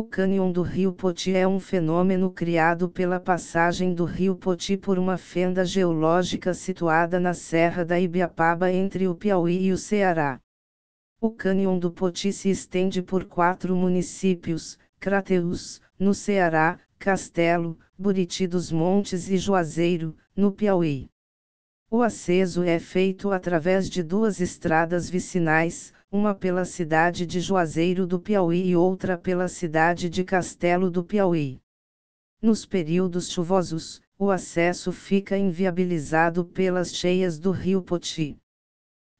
O cânion do rio Poti é um fenômeno criado pela passagem do rio Poti por uma fenda geológica situada na Serra da Ibiapaba entre o Piauí e o Ceará. O cânion do Poti se estende por quatro municípios, Crateús, no Ceará, Castelo, Buriti dos Montes e Juazeiro, no Piauí. O acesso é feito através de duas estradas vicinais, uma pela cidade de Juazeiro do Piauí e outra pela cidade de Castelo do Piauí. Nos períodos chuvosos, o acesso fica inviabilizado pelas cheias do rio Poti.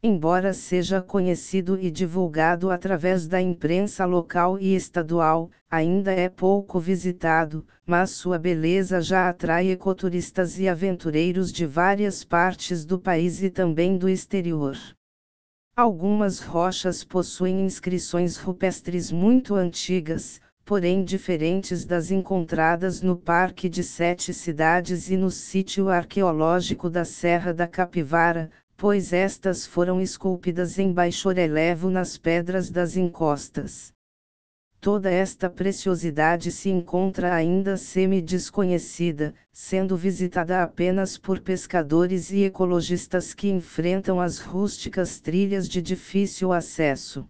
Embora seja conhecido e divulgado através da imprensa local e estadual, ainda é pouco visitado, mas sua beleza já atrai ecoturistas e aventureiros de várias partes do país e também do exterior. Algumas rochas possuem inscrições rupestres muito antigas, porém diferentes das encontradas no Parque de Sete Cidades e no sítio arqueológico da Serra da Capivara, pois estas foram esculpidas em baixo relevo nas pedras das encostas toda esta preciosidade se encontra ainda semi-desconhecida, sendo visitada apenas por pescadores e ecologistas que enfrentam as rústicas trilhas de difícil acesso.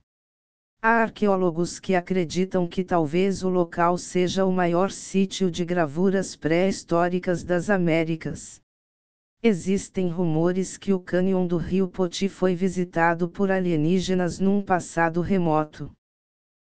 Há arqueólogos que acreditam que talvez o local seja o maior sítio de gravuras pré-históricas das Américas. Existem rumores que o cânion do rio Poti foi visitado por alienígenas num passado remoto.